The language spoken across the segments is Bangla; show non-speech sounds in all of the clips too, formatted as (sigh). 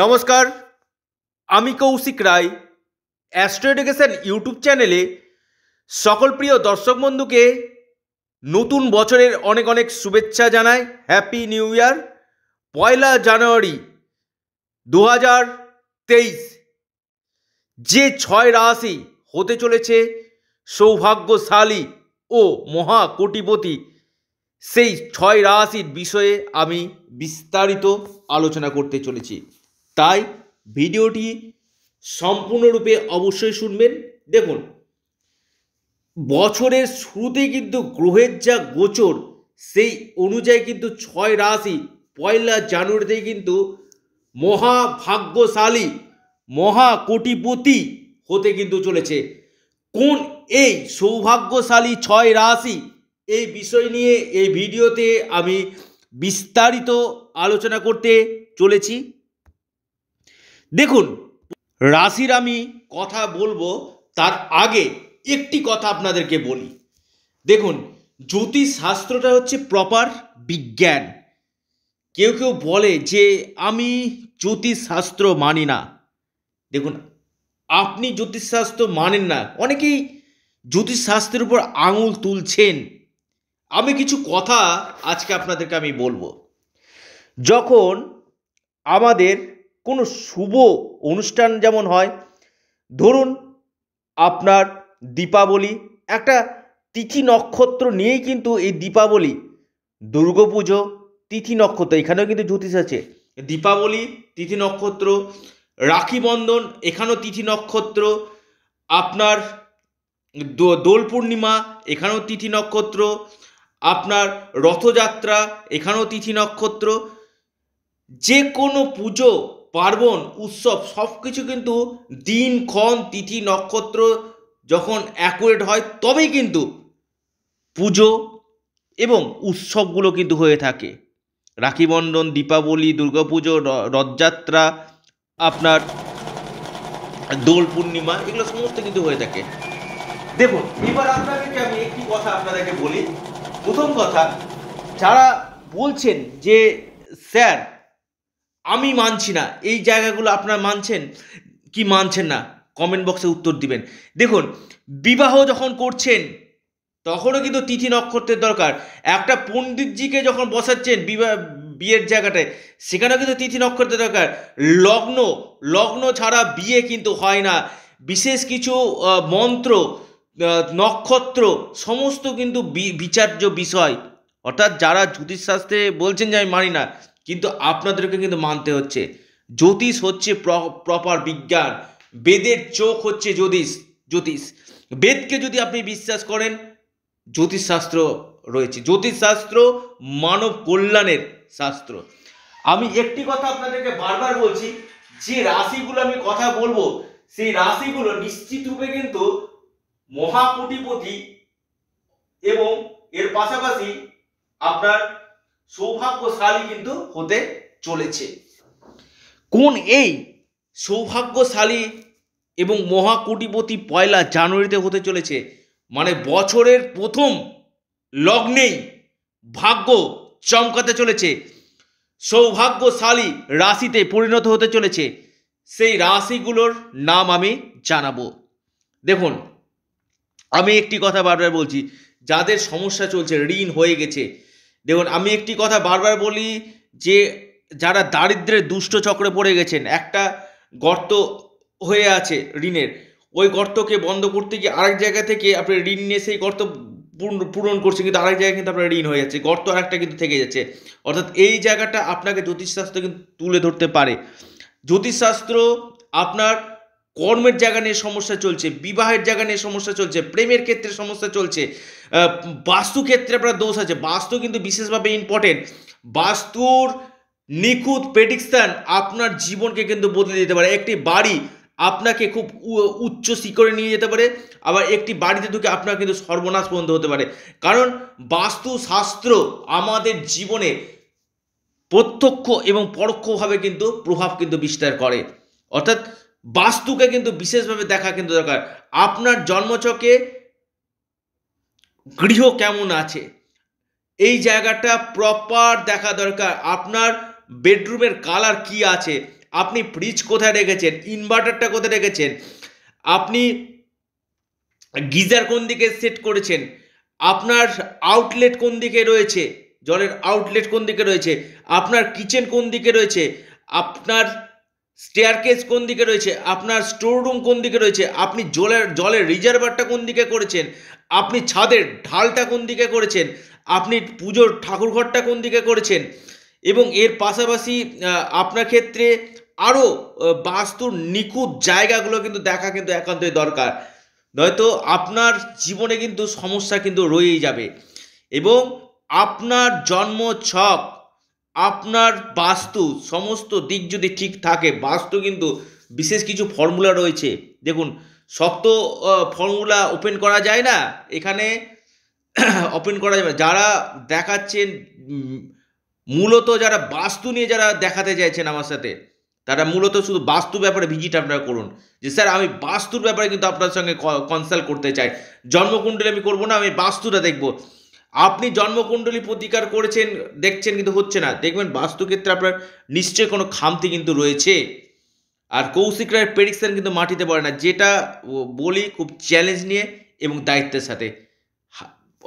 নমস্কার আমি Kaushik Roy astro education YouTube চ্যানেলে সকল প্রিয় দর্শক বন্ধুকে নতুন বছরের অনেক অনেক শুভেচ্ছা জানাই হ্যাপি নিউ ইয়ার পয়লা জানুয়ারি দু হাজার তেইশ যে ছয় রাশি হতে চলেছে সৌভাগ্যশালী ও মহা কোটিপতি সেই ছয় রাশির বিষয়ে আমি বিস্তারিত আলোচনা করতে চলেছি তাই ভিডিওটি সম্পূর্ণরূপে অবশ্যই শুনবেন দেখুন বছরের শুরুতে কিন্তু গ্রহের যা গোচর সেই অনুযায়ী কিন্তু ছয় রাশি পয়লা জানুয়ারিতে কিন্তু মহাভাগ্যশালী মহাকোটিপতি হতে কিন্তু চলেছে কোন এই সৌভাগ্যশালী ছয় রাশি এই বিষয় নিয়ে এই ভিডিওতে আমি বিস্তারিত আলোচনা করতে চলেছি দেখুন রাশির আমি কথা বলবো তার আগে একটি কথা আপনাদেরকে বলি দেখুন জ্যোতিষ শাস্ত্রটা হচ্ছে প্রপার বিজ্ঞান কেউ কেউ বলে যে আমি জ্যোতিষ শাস্ত্র মানি না দেখুন আপনি জ্যোতিষশাস্ত্র মানেন না অনেকেই জ্যোতিষশাস্ত্রের উপর আঙুল তুলছেন আমি কিছু কথা আজকে আপনাদেরকে আমি বলবো যখন আমাদের কোনো শুভ অনুষ্ঠান যেমন হয় ধরুন আপনার দীপাবলি একটা তিথি নক্ষত্র নিয়েই কিন্তু এই দীপাবলি দুর্গাপুজো তিথি নক্ষত্র এখানেও কিন্তু জ্যোতিষ আছে দীপাবলি তিথি নক্ষত্র রাখি বন্ধন এখানেও তিথি নক্ষত্র আপনার দোল পূর্ণিমা এখানেও তিথি নক্ষত্র আপনার রথযাত্রা এখানেও তিথি নক্ষত্র যে কোনো পুজো পার্বণ উৎসব সব কিছু কিন্তু দিন ক্ষণ তিথি নক্ষত্র যখন অ্যাকুরেট হয় তবেই কিন্তু পুজো এবং উৎসবগুলো কিন্তু হয়ে থাকে রাখিবন্ধন দীপাবলি দুর্গাপুজো রথযাত্রা আপনার দোল পূর্ণিমা এগুলো সমস্ত কিন্তু হয়ে থাকে দেখুন এবার আপনাদেরকে আমি একটি কথা আপনাদেরকে বলি প্রথম কথা যারা বলছেন যে স্যার আমি মানছি না এই জায়গাগুলো আপনারা মানছেন কি মানছেন না কমেন্ট বক্সে উত্তর দিবেন দেখুন বিবাহ যখন করছেন তখনও কিন্তু তিথি নক্ষত্রের দরকার একটা পণ্ডিতজিকে যখন বসাচ্ছেন বিবাহ বিয়ের জায়গাটায় সেখানেও কিন্তু তিথি নক্ষত্রের দরকার লগ্ন লগ্ন ছাড়া বিয়ে কিন্তু হয় না বিশেষ কিছু মন্ত্র নক্ষত্র সমস্ত কিন্তু বিচার্য বিষয় অর্থাৎ যারা জ্যোতিষশাস্ত্রে বলছেন যে আমি মানি না কিন্তু আপনাদেরকে কিন্তু মানতে হচ্ছে জ্যোতিষ হচ্ছে প্রপার বিজ্ঞান বেদের চোখ হচ্ছে জ্যোতিষ জ্যোতিষ বেদকে যদি আপনি বিশ্বাস করেন জ্যোতিষশাস্ত্র রয়েছে জ্যোতিষশাস্ত্র মানব কল্যাণের শাস্ত্র আমি একটি কথা আপনাদেরকে বারবার বলছি যে রাশিগুলো আমি কথা বলবো সেই রাশিগুলো নিশ্চিত রূপে কিন্তু মহাকুটিপতি এবং এর পাশাপাশি আপনার সৌভাগ্যশালী কিন্তু হতে চলেছে কোন এই সৌভাগ্যশালী এবং মহাকুটিপতি পয়লা জানুয়ারিতে হতে চলেছে মানে বছরের প্রথম লগ্নেই ভাগ্য চমকাতে চলেছে সৌভাগ্যশালী রাশিতে পরিণত হতে চলেছে সেই রাশিগুলোর নাম আমি জানাবো দেখুন আমি একটি কথা বারবার বলছি যাদের সমস্যা চলছে ঋণ হয়ে গেছে দেখুন আমি একটি কথা বারবার বলি যে যারা দারিদ্রের দুষ্ট চক্রে পড়ে গেছেন একটা গর্ত হয়ে আছে ঋণের ওই গর্তকে বন্ধ করতে গিয়ে আরেক জায়গা থেকে আপনি ঋণ নিয়ে সেই গর্ত পূরণ করছে কিন্তু আরেক জায়গায় কিন্তু আপনার ঋণ হয়ে যাচ্ছে গর্ত আরেকটা কিন্তু থেকে যাচ্ছে অর্থাৎ এই জায়গাটা আপনাকে জ্যোতিষশাস্ত্র কিন্তু তুলে ধরতে পারে জ্যোতিষশাস্ত্র আপনার কর্মের জায়গা নিয়ে সমস্যা চলছে বিবাহের জায়গা নিয়ে সমস্যা চলছে প্রেমের ক্ষেত্রে সমস্যা চলছে বাস্তু ক্ষেত্রে আপনার দোষ আছে বাস্তু কিন্তু বিশেষভাবে ইম্পর্টেন্ট বাস্তুর নিখুঁত প্রেডিকশান আপনার জীবনকে কিন্তু বদলে দিতে পারে একটি বাড়ি আপনাকে খুব উচ্চ শিখরে নিয়ে যেতে পারে আবার একটি বাড়িতে ঢুকে আপনার কিন্তু সর্বনাশ বন্ধ হতে পারে কারণ বাস্তুশাস্ত্র আমাদের জীবনে প্রত্যক্ষ এবং পরোক্ষভাবে কিন্তু প্রভাব কিন্তু বিস্তার করে অর্থাৎ বাস্তুকে কিন্তু বিশেষভাবে দেখা কিন্তু দরকার আপনার জন্মচকে গৃহ কেমন আছে এই জায়গাটা প্রপার দেখা দরকার আপনার বেডরুমের কালার কি আছে আপনি ফ্রিজ কোথায় রেখেছেন ইনভার্টারটা কোথায় রেখেছেন আপনি গিজার কোন দিকে সেট করেছেন আপনার আউটলেট কোন দিকে রয়েছে জলের আউটলেট কোন দিকে রয়েছে আপনার কিচেন কোন দিকে রয়েছে আপনার স্টেয়ারকেস কোন দিকে রয়েছে আপনার স্টোর রুম কোন দিকে রয়েছে আপনি জলের জলের রিজার্ভারটা কোন দিকে করেছেন আপনি ছাদের ঢালটা কোন দিকে করেছেন আপনি পুজোর ঠাকুরঘরটা কোন দিকে করেছেন এবং এর পাশাপাশি আপনার ক্ষেত্রে আরও বাস্তুর নিখুঁত জায়গাগুলো কিন্তু দেখা কিন্তু একান্তই দরকার নয়তো আপনার জীবনে কিন্তু সমস্যা কিন্তু রয়েই যাবে এবং আপনার জন্ম ছক আপনার বাস্তু সমস্ত দিক যদি ঠিক থাকে বাস্তু কিন্তু বিশেষ কিছু ফর্মুলা রয়েছে দেখুন শক্ত ফর্মুলা ওপেন করা যায় না এখানে ওপেন (coughs) করা যাবে যারা দেখাচ্ছেন মূলত যারা বাস্তু নিয়ে যারা দেখাতে চাইছেন আমার সাথে তারা মূলত শুধু বাস্তু ব্যাপারে ভিজিট আপনারা করুন যে স্যার আমি বাস্তুর ব্যাপারে কিন্তু আপনার সঙ্গে কনসাল্ট করতে চাই জন্মকুণ্ডলে আমি করবো না আমি বাস্তুটা দেখবো আপনি জন্মকুণ্ডলী প্রতিকার করেছেন দেখছেন কিন্তু হচ্ছে না দেখবেন বাস্তুক্ষেত্রে আপনার নিশ্চয়ই কোনো খামতি কিন্তু রয়েছে আর কৌশিক রায়ের প্রেডিকশান কিন্তু মাটিতে পড়ে না যেটা বলি খুব চ্যালেঞ্জ নিয়ে এবং দায়িত্বের সাথে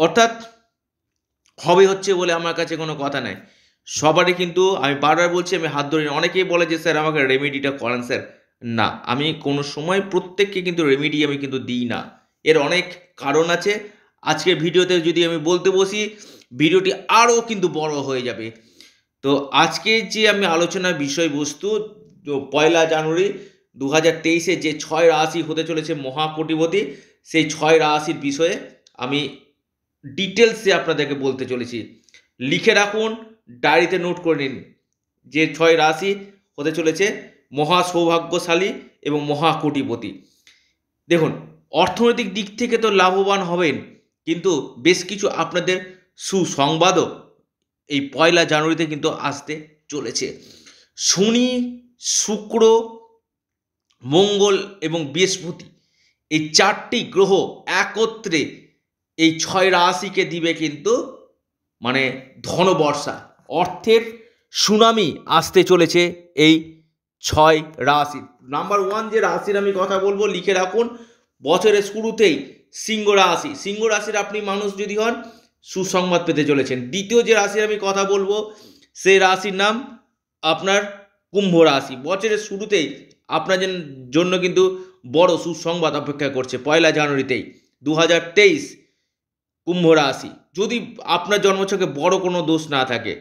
অর্থাৎ হবে হচ্ছে বলে আমার কাছে কোনো কথা নাই সবারই কিন্তু আমি বারবার বলছি আমি হাত ধরি অনেকেই বলে যে স্যার আমাকে রেমেডিটা করান স্যার না আমি কোনো সময় প্রত্যেককে কিন্তু রেমেডি আমি কিন্তু দিই না এর অনেক কারণ আছে আজকের ভিডিওতে যদি আমি বলতে বসি ভিডিওটি আরও কিন্তু বড় হয়ে যাবে তো আজকে যে আমি আলোচনার বিষয়বস্তু পয়লা জানুয়ারি দু হাজার তেইশে যে ছয় রাশি হতে চলেছে মহাকোটিপতি সেই ছয় রাশির বিষয়ে আমি ডিটেলসে আপনাদেরকে বলতে চলেছি লিখে রাখুন ডায়েরিতে নোট করে নিন যে ছয় রাশি হতে চলেছে মহা সৌভাগ্যশালী এবং মহাকোটিপতি দেখুন অর্থনৈতিক দিক থেকে তো লাভবান হবেন কিন্তু বেশ কিছু আপনাদের সুসংবাদও এই পয়লা জানুয়ারিতে কিন্তু আসতে চলেছে শনি শুক্র মঙ্গল এবং বৃহস্পতি এই চারটি গ্রহ একত্রে এই ছয় রাশিকে দিবে কিন্তু মানে ধনবর্ষা অর্থের সুনামি আসতে চলেছে এই ছয় রাশি নাম্বার ওয়ান যে রাশির আমি কথা বলবো লিখে রাখুন বছরের শুরুতেই সিংহ রাশি সিংহ রাশির আপনি মানুষ যদি হন সুসংবাদ পেতে চলেছেন দ্বিতীয় যে রাশির আমি কথা বলবো সেই রাশির নাম আপনার কুম্ভ রাশি বছরের শুরুতেই আপনার জন্য কিন্তু বড় সুসংবাদ অপেক্ষা করছে পয়লা জানুয়ারিতেই দু হাজার তেইশ কুম্ভ রাশি যদি আপনার জন্মছকে বড় কোনো দোষ না থাকে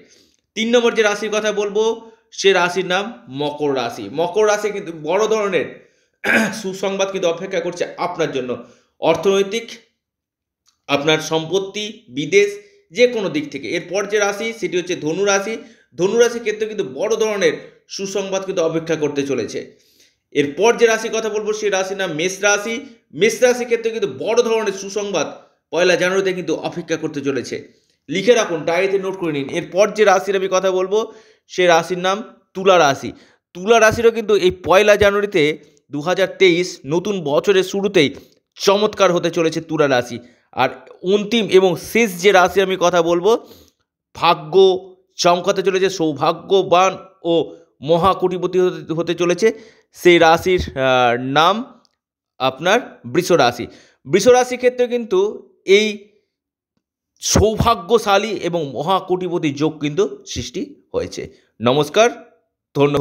তিন নম্বর যে রাশির কথা বলবো সে রাশির নাম মকর রাশি মকর রাশি কিন্তু বড় ধরনের (clears throat) সুসংবাদ কিন্তু অপেক্ষা করছে আপনার জন্য অর্থনৈতিক আপনার সম্পত্তি বিদেশ যে কোনো দিক থেকে এরপর যে রাশি সেটি হচ্ছে ধনু রাশি ধনু রাশির ক্ষেত্রে কিন্তু বড় ধরনের সুসংবাদ কিন্তু অপেক্ষা করতে চলেছে এরপর যে রাশি কথা বলবো সেই রাশি না মেষ রাশি মেষ রাশির ক্ষেত্রে কিন্তু বড় ধরনের সুসংবাদ পয়লা জানুয়ারিতে কিন্তু অপেক্ষা করতে চলেছে লিখে রাখুন ডায়েরিতে নোট করে নিন এরপর যে রাশির আমি কথা বলবো সে রাশির নাম তুলা রাশি তুলা রাশিরও কিন্তু এই পয়লা জানুয়ারিতে দু নতুন বছরের শুরুতেই চমৎকার হতে চলেছে তুরা রাশি আর অন্তিম এবং শেষ যে রাশি আমি কথা বলবো ভাগ্য চমকাতে চলেছে সৌভাগ্যবান ও মহাকুটিপতি হতে চলেছে সেই রাশির নাম আপনার বৃষ রাশি বৃষ রাশির ক্ষেত্রে কিন্তু এই সৌভাগ্যশালী এবং মহাকুটিপতি যোগ কিন্তু সৃষ্টি হয়েছে নমস্কার ধন্যবাদ